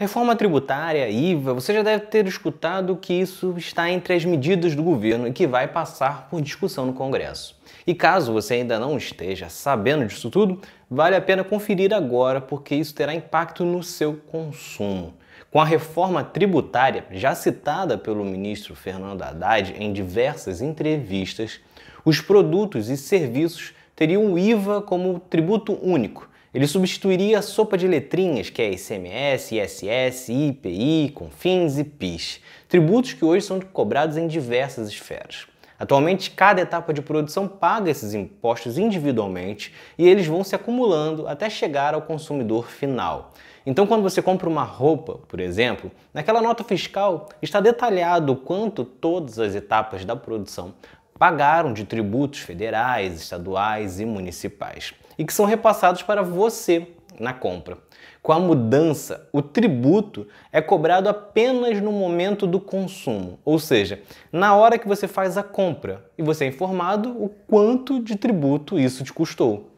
Reforma tributária, IVA, você já deve ter escutado que isso está entre as medidas do governo e que vai passar por discussão no Congresso. E caso você ainda não esteja sabendo disso tudo, vale a pena conferir agora, porque isso terá impacto no seu consumo. Com a reforma tributária, já citada pelo ministro Fernando Haddad em diversas entrevistas, os produtos e serviços teriam o IVA como tributo único, ele substituiria a sopa de letrinhas, que é ICMS, ISS, IPI, CONFINS e PIS, tributos que hoje são cobrados em diversas esferas. Atualmente, cada etapa de produção paga esses impostos individualmente e eles vão se acumulando até chegar ao consumidor final. Então, quando você compra uma roupa, por exemplo, naquela nota fiscal está detalhado quanto todas as etapas da produção pagaram de tributos federais, estaduais e municipais e que são repassados para você na compra. Com a mudança, o tributo é cobrado apenas no momento do consumo, ou seja, na hora que você faz a compra e você é informado o quanto de tributo isso te custou.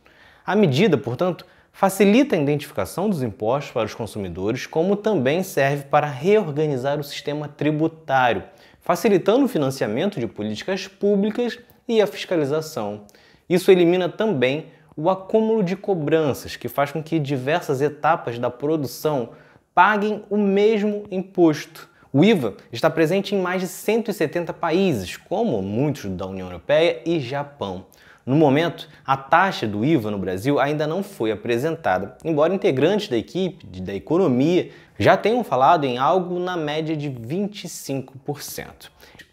A medida, portanto, facilita a identificação dos impostos para os consumidores, como também serve para reorganizar o sistema tributário, facilitando o financiamento de políticas públicas e a fiscalização. Isso elimina também o acúmulo de cobranças, que faz com que diversas etapas da produção paguem o mesmo imposto. O IVA está presente em mais de 170 países, como muitos da União Europeia e Japão. No momento, a taxa do IVA no Brasil ainda não foi apresentada, embora integrantes da equipe da economia já tenham falado em algo na média de 25%.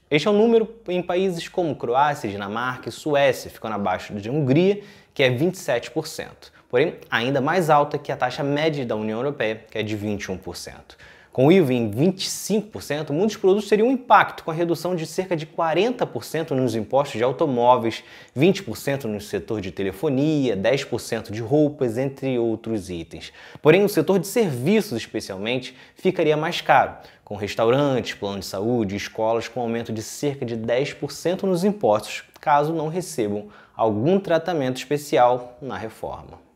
Este é o um número em países como Croácia, Dinamarca e Suécia, ficando abaixo de Hungria, que é 27%, porém ainda mais alta que a taxa média da União Europeia, que é de 21%. Com o IVA em 25%, muitos produtos teriam um impacto, com a redução de cerca de 40% nos impostos de automóveis, 20% no setor de telefonia, 10% de roupas, entre outros itens. Porém, o setor de serviços, especialmente, ficaria mais caro, com restaurantes, plano de saúde escolas com aumento de cerca de 10% nos impostos, caso não recebam algum tratamento especial na reforma.